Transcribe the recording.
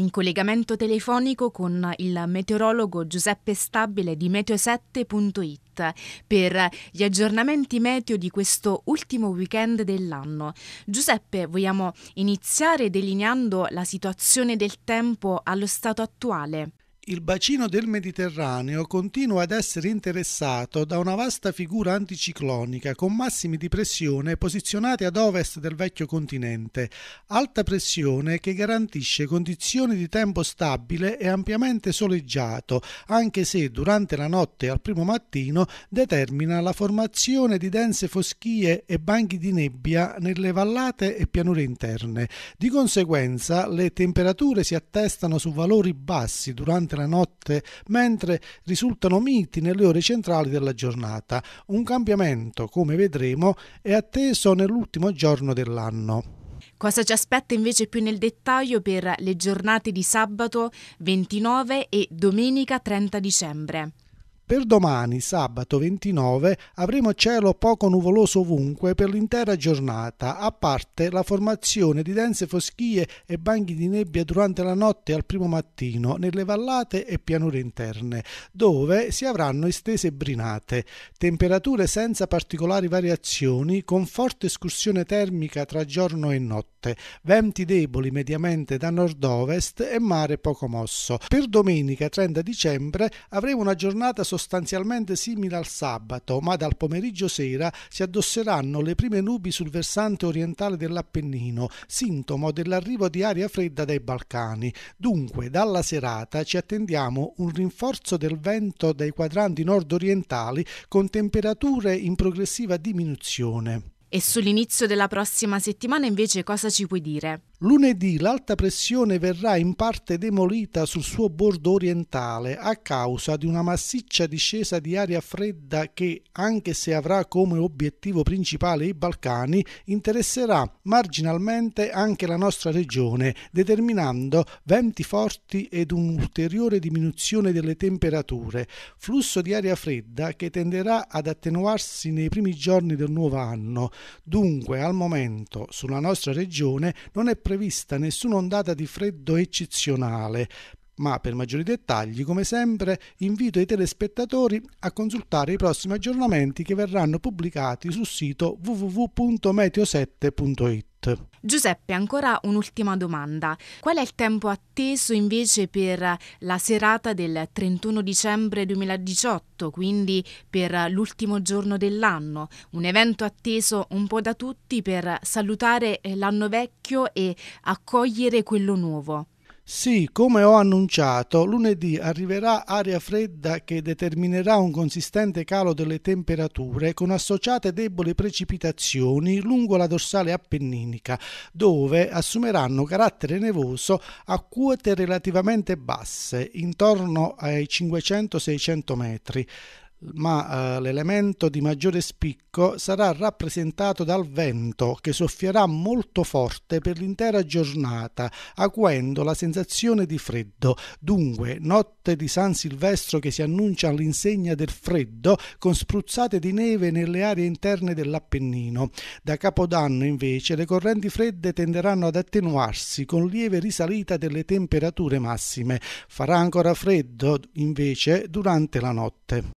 in collegamento telefonico con il meteorologo Giuseppe Stabile di meteo7.it per gli aggiornamenti meteo di questo ultimo weekend dell'anno. Giuseppe, vogliamo iniziare delineando la situazione del tempo allo stato attuale? il bacino del Mediterraneo continua ad essere interessato da una vasta figura anticiclonica con massimi di pressione posizionati ad ovest del vecchio continente, alta pressione che garantisce condizioni di tempo stabile e ampiamente soleggiato, anche se durante la notte al primo mattino determina la formazione di dense foschie e banchi di nebbia nelle vallate e pianure interne. Di conseguenza le temperature si attestano su valori bassi durante la della notte, mentre risultano miti nelle ore centrali della giornata. Un cambiamento, come vedremo, è atteso nell'ultimo giorno dell'anno. Cosa ci aspetta invece più nel dettaglio per le giornate di sabato 29 e domenica 30 dicembre? Per domani, sabato 29, avremo cielo poco nuvoloso ovunque per l'intera giornata, a parte la formazione di dense foschie e banchi di nebbia durante la notte al primo mattino nelle vallate e pianure interne, dove si avranno estese brinate. Temperature senza particolari variazioni, con forte escursione termica tra giorno e notte, venti deboli mediamente da nord-ovest e mare poco mosso. Per domenica 30 dicembre avremo una giornata sostanziale sostanzialmente simile al sabato, ma dal pomeriggio sera si addosseranno le prime nubi sul versante orientale dell'Appennino, sintomo dell'arrivo di aria fredda dai Balcani. Dunque, dalla serata ci attendiamo un rinforzo del vento dai quadranti nord-orientali con temperature in progressiva diminuzione. E sull'inizio della prossima settimana invece cosa ci puoi dire? Lunedì l'alta pressione verrà in parte demolita sul suo bordo orientale a causa di una massiccia discesa di aria fredda che, anche se avrà come obiettivo principale i Balcani, interesserà marginalmente anche la nostra regione, determinando venti forti ed un'ulteriore diminuzione delle temperature, flusso di aria fredda che tenderà ad attenuarsi nei primi giorni del nuovo anno. Dunque, al momento, sulla nostra regione non è presente prevista nessuna ondata di freddo eccezionale, ma per maggiori dettagli, come sempre, invito i telespettatori a consultare i prossimi aggiornamenti che verranno pubblicati sul sito www.meteo7.it sport. Giuseppe, ancora un'ultima domanda. Qual è il tempo atteso invece per la serata del 31 dicembre 2018, quindi per l'ultimo giorno dell'anno? Un evento atteso un po' da tutti per salutare l'anno vecchio e accogliere quello nuovo. Sì, come ho annunciato, lunedì arriverà aria fredda che determinerà un consistente calo delle temperature con associate deboli precipitazioni lungo la dorsale appenninica, dove assumeranno carattere nevoso a quote relativamente basse, intorno ai 500-600 metri ma eh, l'elemento di maggiore spicco sarà rappresentato dal vento che soffierà molto forte per l'intera giornata, acuendo la sensazione di freddo. Dunque, notte di San Silvestro che si annuncia all'insegna del freddo, con spruzzate di neve nelle aree interne dell'Appennino. Da Capodanno, invece, le correnti fredde tenderanno ad attenuarsi con lieve risalita delle temperature massime. Farà ancora freddo, invece, durante la notte.